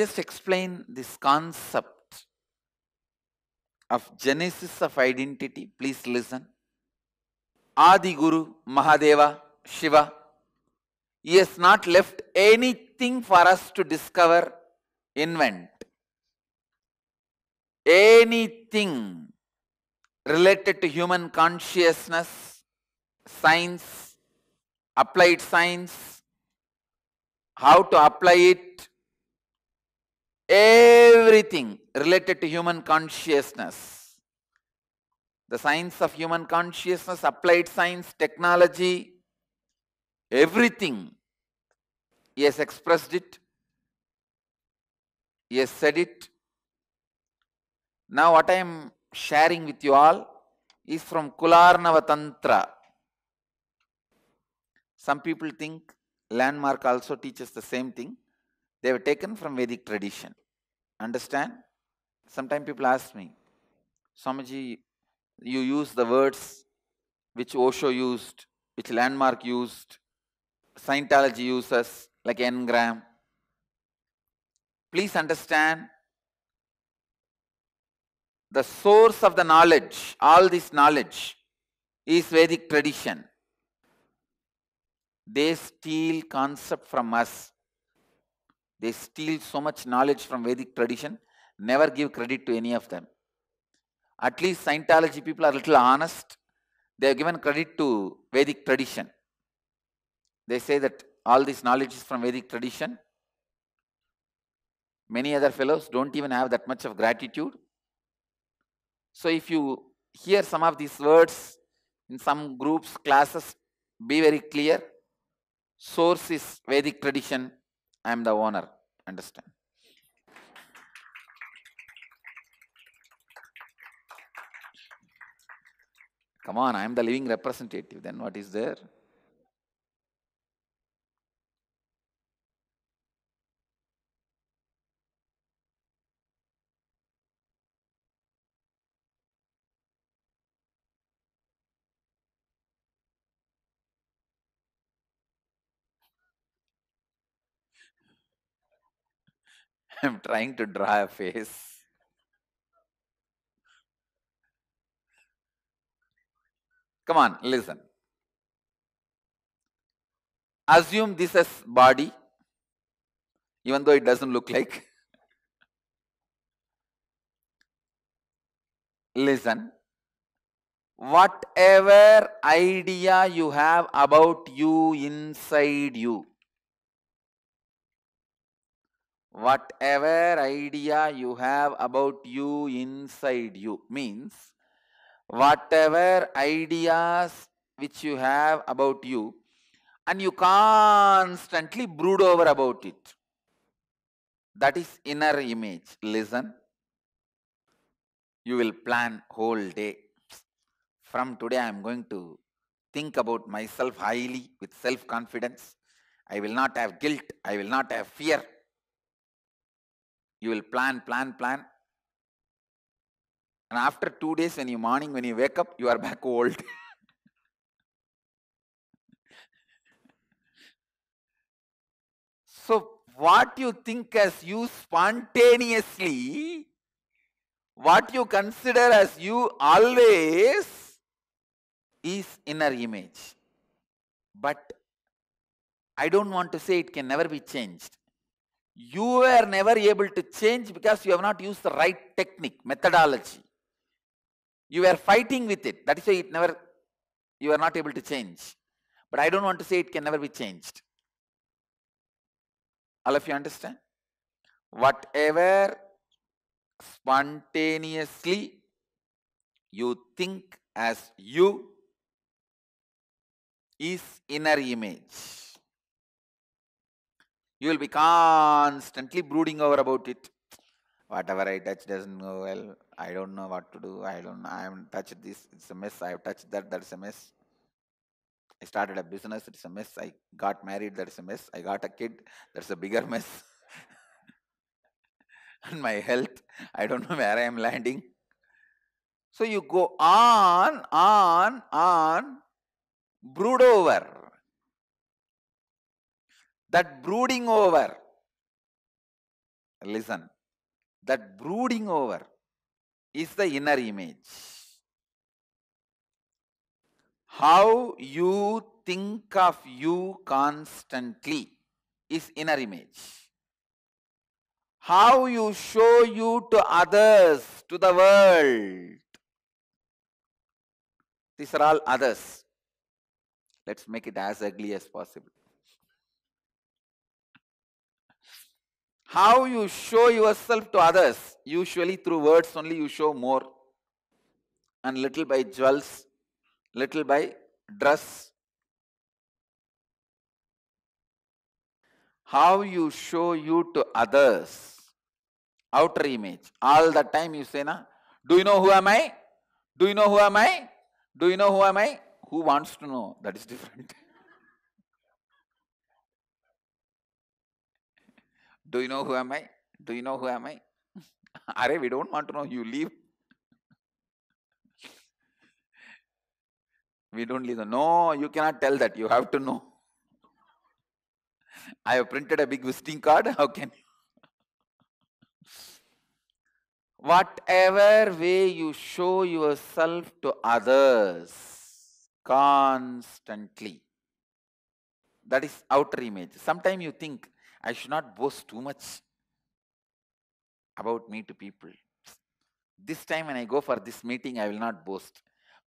just explain this concept of genesis of identity. Please listen. Adi Guru, Mahadeva, Shiva. He has not left anything for us to discover, invent. Anything related to human consciousness, science, applied science, how to apply it, everything related to human consciousness. The science of human consciousness, applied science, technology, everything. He has expressed it. He has said it. Now what I am sharing with you all is from Kularnava Tantra. Some people think landmark also teaches the same thing. They were taken from Vedic tradition. Understand? Sometimes people ask me, Swamiji, you use the words which Osho used, which Landmark used, Scientology uses, like Engram. Please understand the source of the knowledge, all this knowledge is Vedic tradition. They steal concept from us. They steal so much knowledge from Vedic tradition, never give credit to any of them. At least Scientology people are a little honest. They have given credit to Vedic tradition. They say that all this knowledge is from Vedic tradition. Many other fellows don't even have that much of gratitude. So if you hear some of these words in some groups, classes, be very clear. Source is Vedic tradition. I am the owner. Understand? Come on, I am the living representative. Then what is there? I'm trying to draw a face. Come on, listen. Assume this as body, even though it doesn't look like. listen. Whatever idea you have about you inside you, whatever idea you have about you inside you means whatever ideas which you have about you and you constantly brood over about it. That is inner image. Listen. You will plan whole day. From today I am going to think about myself highly with self-confidence. I will not have guilt. I will not have fear. You will plan, plan, plan. And after two days, when you morning, when you wake up, you are back old. so, what you think as you spontaneously, what you consider as you always is inner image. But I don't want to say it can never be changed you were never able to change because you have not used the right technique, methodology. You were fighting with it. That is why it never, you are not able to change. But I don't want to say it can never be changed. All of you understand? Whatever spontaneously you think as you is inner image. You will be constantly brooding over about it. Whatever I touch doesn't go well. I don't know what to do. I don't know. I haven't touched this. It's a mess. I have touched that. That's a mess. I started a business. It's a mess. I got married. That's a mess. I got a kid. That's a bigger mess. and my health. I don't know where I am landing. So you go on, on, on, brood over that brooding over, listen, that brooding over is the inner image. How you think of you constantly is inner image. How you show you to others, to the world. These are all others. Let's make it as ugly as possible. How you show yourself to others, usually through words only you show more. And little by jewels, little by dress. How you show you to others, outer image. All the time you say, na, do you know who am I? Do you know who am I? Do you know who am I? Who wants to know? That is different. Do you know who am I? Do you know who am I? Are we don't want to know. You leave. we don't leave. No, you cannot tell that. You have to know. I have printed a big visiting card. How can you? Whatever way you show yourself to others constantly, that is outer image. Sometimes you think I should not boast too much about me to people. This time when I go for this meeting, I will not boast.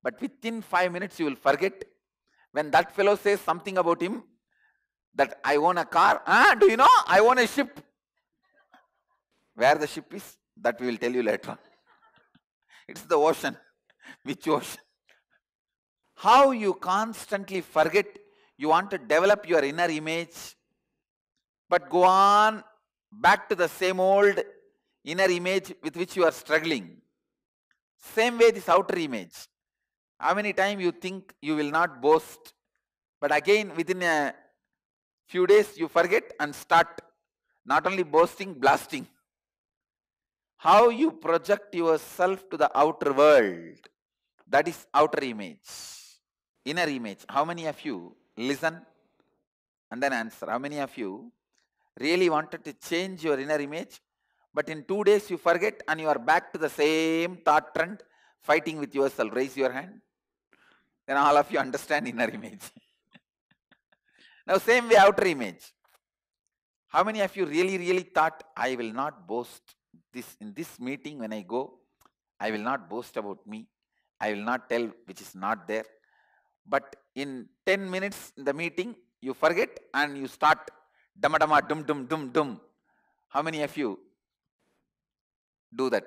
But within five minutes, you will forget. When that fellow says something about him, that I own a car, ah, do you know, I own a ship. Where the ship is, that we will tell you later on. It's the ocean. Which ocean? How you constantly forget you want to develop your inner image but go on back to the same old inner image with which you are struggling. Same way this outer image. How many times you think you will not boast, but again within a few days you forget and start not only boasting, blasting. How you project yourself to the outer world, that is outer image. Inner image, how many of you listen and then answer? How many of you really wanted to change your inner image, but in two days you forget and you are back to the same thought trend, fighting with yourself. Raise your hand. Then all of you understand inner image. now same way outer image. How many of you really, really thought, I will not boast this in this meeting when I go, I will not boast about me. I will not tell which is not there. But in 10 minutes in the meeting, you forget and you start Dama dum dum dum dum. How many of you do that?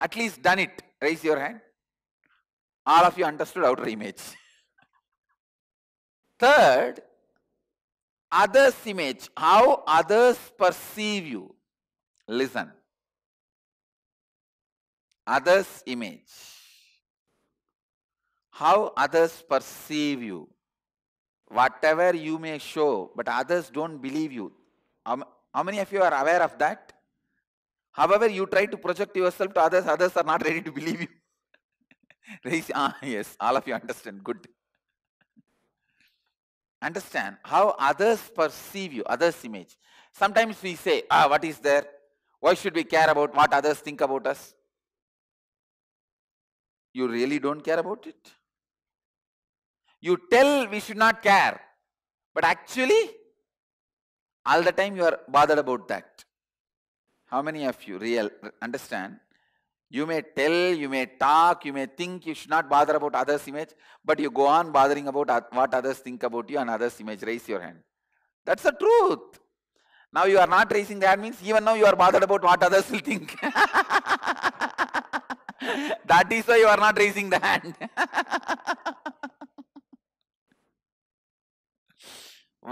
At least done it. Raise your hand. All of you understood outer image. Third, others image. How others perceive you. Listen. Others image. How others perceive you whatever you may show, but others don't believe you. Um, how many of you are aware of that? However, you try to project yourself to others, others are not ready to believe you. Raise, ah, yes, all of you understand, good. Understand how others perceive you, others' image. Sometimes we say, ah, what is there? Why should we care about what others think about us? You really don't care about it? You tell we should not care. But actually, all the time you are bothered about that. How many of you real understand? You may tell, you may talk, you may think you should not bother about others' image, but you go on bothering about what others think about you and others' image. Raise your hand. That's the truth. Now you are not raising the hand means even now you are bothered about what others will think. that is why you are not raising the hand.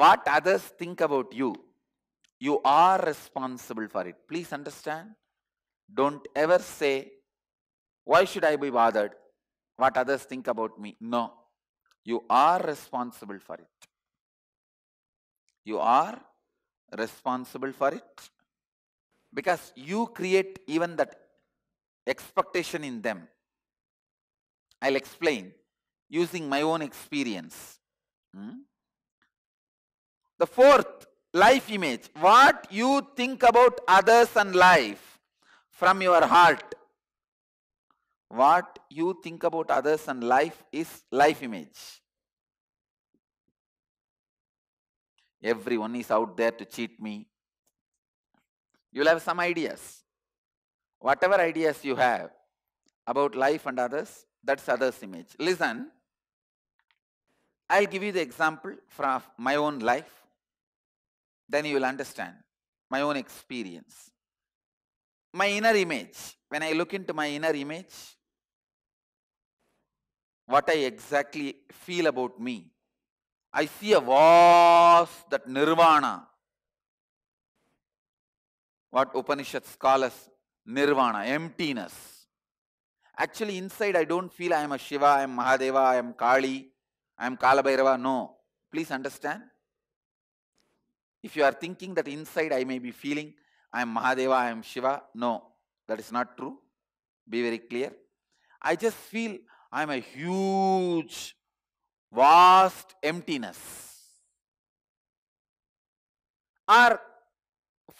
what others think about you, you are responsible for it. Please understand. Don't ever say, why should I be bothered? What others think about me. No. You are responsible for it. You are responsible for it. Because you create even that expectation in them. I'll explain using my own experience. Hmm? The fourth, life image. What you think about others and life from your heart. What you think about others and life is life image. Everyone is out there to cheat me. You'll have some ideas. Whatever ideas you have about life and others, that's others' image. Listen, I'll give you the example from my own life then you will understand my own experience. My inner image, when I look into my inner image, what I exactly feel about me, I see a vast, that nirvana, what Upanishads call as nirvana, emptiness. Actually inside I don't feel I am a Shiva, I am Mahadeva, I am Kali, I am Kalabhairava, no. Please understand, if you are thinking that inside I may be feeling, I am Mahadeva, I am Shiva, no, that is not true. Be very clear. I just feel I am a huge, vast emptiness or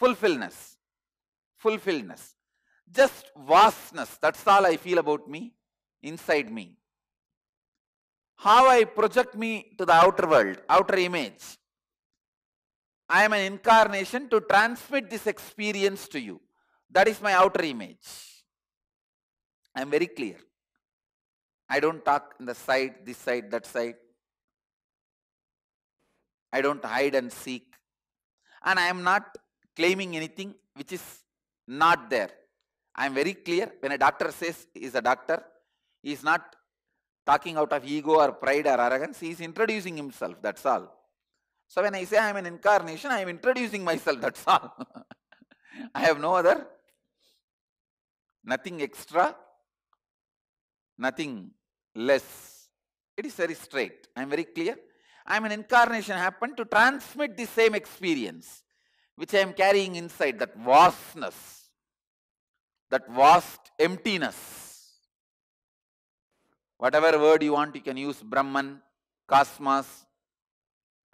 fulfillness, fulfillness, just vastness. That's all I feel about me, inside me. How I project me to the outer world, outer image. I am an incarnation to transmit this experience to you. That is my outer image. I am very clear. I don't talk in the side, this side, that side. I don't hide and seek. And I am not claiming anything which is not there. I am very clear. When a doctor says he is a doctor, he is not talking out of ego or pride or arrogance. He is introducing himself. That's all. So when I say I am an incarnation, I am introducing myself, that's all. I have no other, nothing extra, nothing less. It is very straight. I am very clear. I am an incarnation happened to transmit the same experience which I am carrying inside, that vastness, that vast emptiness. Whatever word you want, you can use Brahman, Cosmos,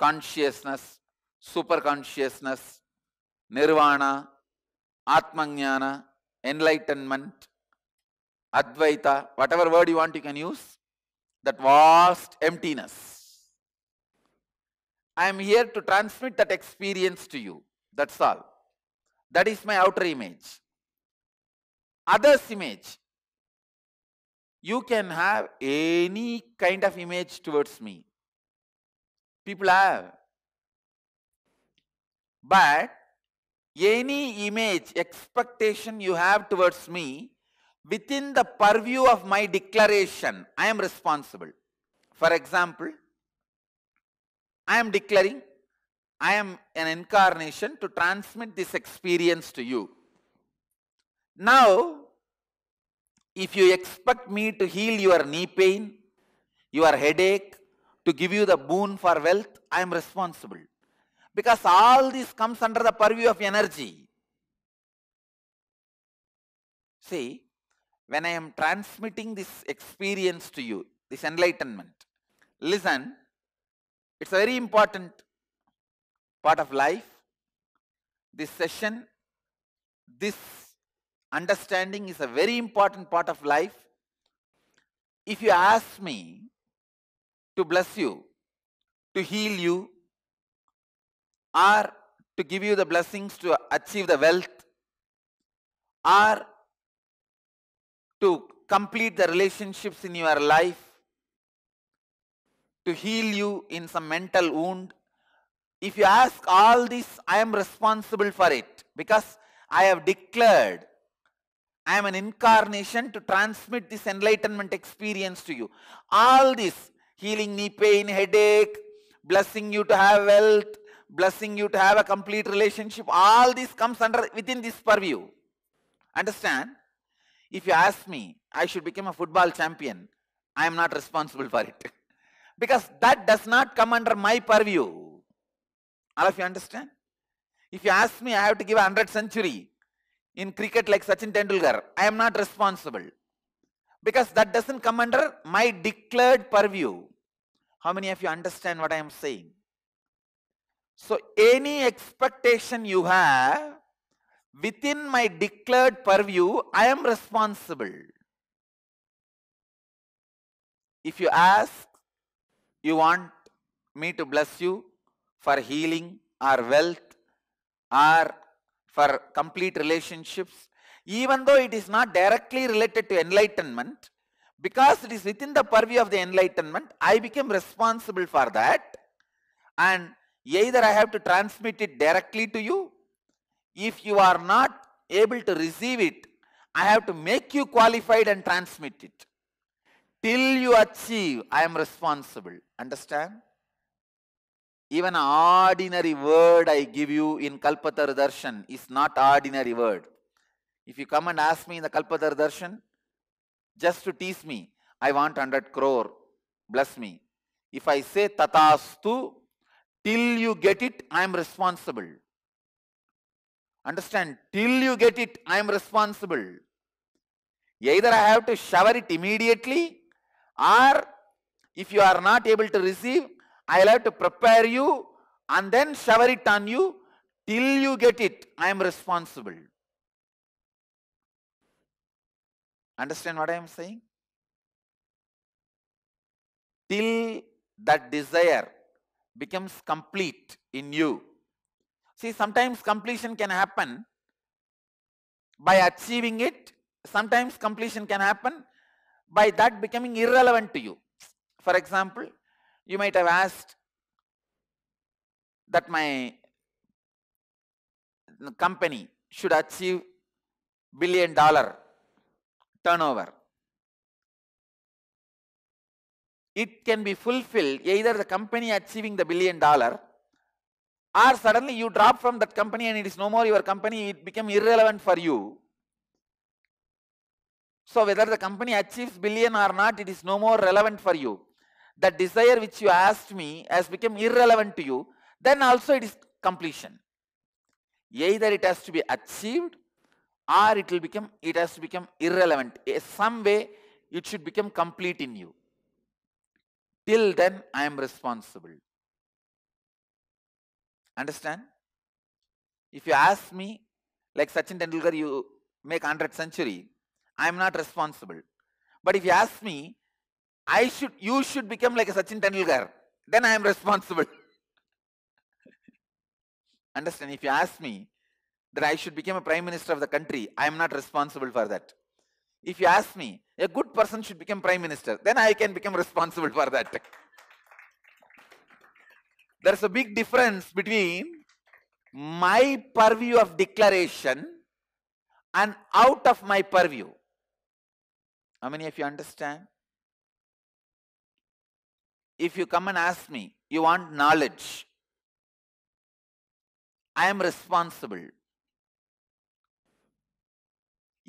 consciousness, super consciousness, nirvana, atmajnana, enlightenment, advaita, whatever word you want you can use, that vast emptiness. I am here to transmit that experience to you. That's all. That is my outer image. Others image. You can have any kind of image towards me people have. But any image, expectation you have towards me, within the purview of my declaration, I am responsible. For example, I am declaring, I am an incarnation to transmit this experience to you. Now, if you expect me to heal your knee pain, your headache, to give you the boon for wealth, I am responsible. Because all this comes under the purview of energy. See, when I am transmitting this experience to you, this enlightenment, listen, it's a very important part of life. This session, this understanding is a very important part of life. If you ask me, to bless you, to heal you, or to give you the blessings to achieve the wealth, or to complete the relationships in your life, to heal you in some mental wound. If you ask all this, I am responsible for it because I have declared I am an incarnation to transmit this enlightenment experience to you. All this healing knee pain, headache, blessing you to have wealth, blessing you to have a complete relationship. All this comes under within this purview. Understand? If you ask me, I should become a football champion. I am not responsible for it. because that does not come under my purview. All of you understand? If you ask me, I have to give a 100 century in cricket like Sachin Tendulkar. I am not responsible. Because that doesn't come under my declared purview. How many of you understand what I am saying? So any expectation you have within my declared purview, I am responsible. If you ask, you want me to bless you for healing or wealth or for complete relationships, even though it is not directly related to enlightenment, because it is within the purview of the enlightenment, I became responsible for that. And either I have to transmit it directly to you. If you are not able to receive it, I have to make you qualified and transmit it. Till you achieve, I am responsible. Understand? Even an ordinary word I give you in Kalpatar Darshan is not ordinary word. If you come and ask me in the Kalpatar Darshan, just to tease me, I want 100 crore, bless me. If I say tatastu, till you get it, I am responsible. Understand, till you get it, I am responsible. Either I have to shower it immediately or if you are not able to receive, I will have to prepare you and then shower it on you till you get it. I am responsible. Understand what I am saying? Till that desire becomes complete in you. See, sometimes completion can happen by achieving it. Sometimes completion can happen by that becoming irrelevant to you. For example, you might have asked that my company should achieve billion dollar turnover. It can be fulfilled either the company achieving the billion dollar or suddenly you drop from that company and it is no more your company, it become irrelevant for you. So whether the company achieves billion or not, it is no more relevant for you. That desire which you asked me has become irrelevant to you, then also it is completion. Either it has to be achieved or it will become, it has to become irrelevant. Some way it should become complete in you. Till then, I am responsible. Understand? If you ask me, like Sachin Tendulkar, you make 100th century, I am not responsible. But if you ask me, I should, you should become like a Sachin Tendulkar, then I am responsible. Understand? If you ask me, that I should become a prime minister of the country. I am not responsible for that. If you ask me, a good person should become prime minister, then I can become responsible for that. There's a big difference between my purview of declaration and out of my purview. How many of you understand? If you come and ask me, you want knowledge. I am responsible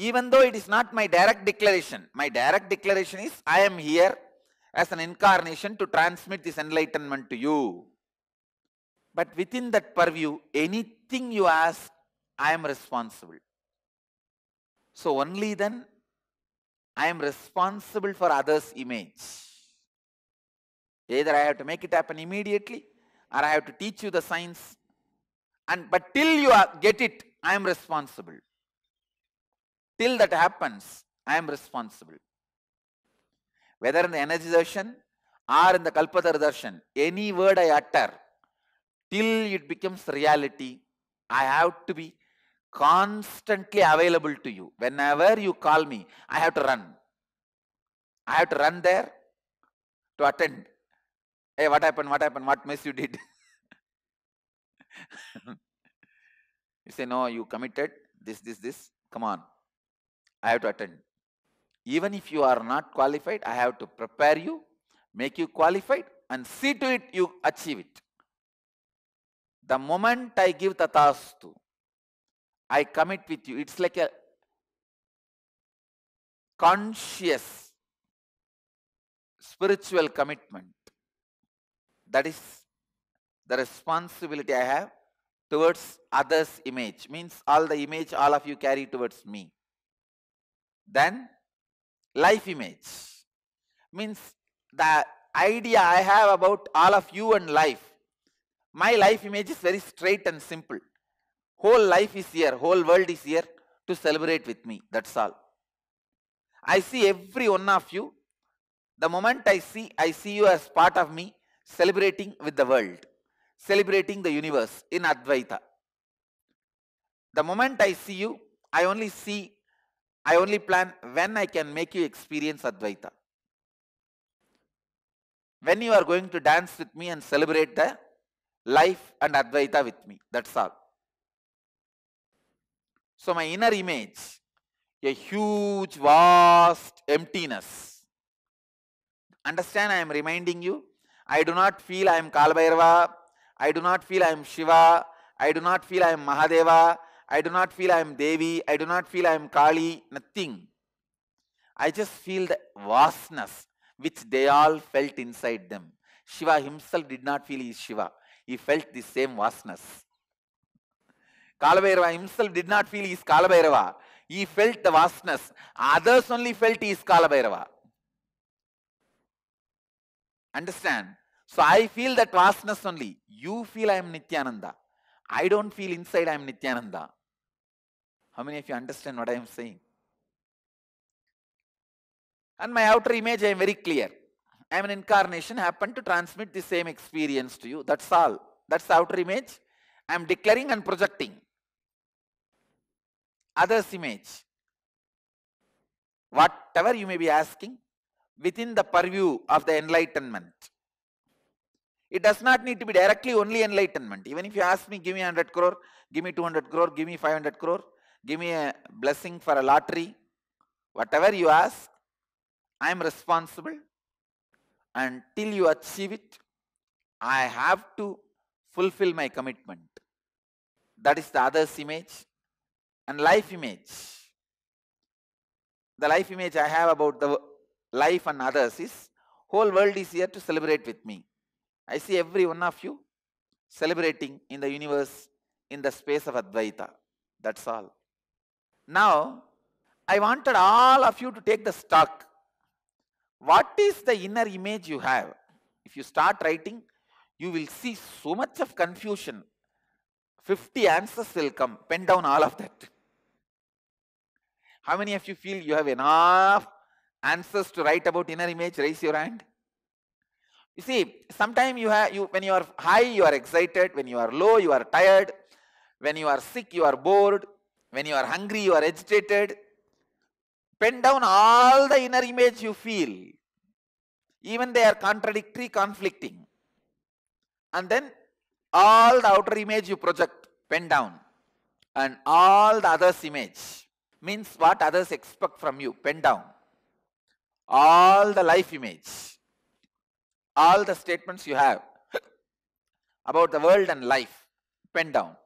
even though it is not my direct declaration. My direct declaration is, I am here as an incarnation to transmit this enlightenment to you. But within that purview, anything you ask, I am responsible. So only then, I am responsible for others' image. Either I have to make it happen immediately, or I have to teach you the science. And But till you get it, I am responsible. Till that happens, I am responsible. Whether in the energy darshan or in the Kalpatar darshan, any word I utter, till it becomes reality, I have to be constantly available to you. Whenever you call me, I have to run. I have to run there to attend. Hey, what happened? What happened? What mess you did? you say, no, you committed this, this, this. Come on. I have to attend. Even if you are not qualified, I have to prepare you, make you qualified and see to it you achieve it. The moment I give task to, I commit with you. It's like a conscious spiritual commitment. That is the responsibility I have towards others' image. Means all the image all of you carry towards me. Then, life image. Means the idea I have about all of you and life, my life image is very straight and simple. Whole life is here, whole world is here to celebrate with me, that's all. I see every one of you. The moment I see, I see you as part of me celebrating with the world, celebrating the universe in Advaita. The moment I see you, I only see I only plan when I can make you experience Advaita. When you are going to dance with me and celebrate the life and Advaita with me. That's all. So my inner image, a huge, vast emptiness. Understand I am reminding you, I do not feel I am Kalbhairava, I do not feel I am Shiva, I do not feel I am Mahadeva, I do not feel I am Devi. I do not feel I am Kali. Nothing. I just feel the vastness which they all felt inside them. Shiva himself did not feel he is Shiva. He felt the same vastness. Kalabhairava himself did not feel he is Kalabhairava. He felt the vastness. Others only felt he is Kalabhairava. Understand? So I feel that vastness only. You feel I am Nityananda. I don't feel inside I am Nityananda. How many of you understand what I am saying? And my outer image, I am very clear. I am an incarnation, happen to transmit the same experience to you. That's all. That's the outer image. I am declaring and projecting. Others' image. Whatever you may be asking, within the purview of the enlightenment. It does not need to be directly only enlightenment. Even if you ask me, give me 100 crore, give me 200 crore, give me 500 crore, give me a blessing for a lottery. Whatever you ask, I am responsible. Until you achieve it, I have to fulfill my commitment. That is the other's image and life image. The life image I have about the life and others is whole world is here to celebrate with me. I see every one of you celebrating in the universe in the space of Advaita. That's all. Now, I wanted all of you to take the stock. What is the inner image you have? If you start writing, you will see so much of confusion. 50 answers will come. Pen down all of that. How many of you feel you have enough answers to write about inner image? Raise your hand. You see, sometimes you have you when you are high, you are excited. When you are low, you are tired. When you are sick, you are bored. When you are hungry, you are agitated. Pen down all the inner image you feel. Even they are contradictory, conflicting. And then all the outer image you project, pen down. And all the others image means what others expect from you, pen down. All the life image, all the statements you have about the world and life, pen down.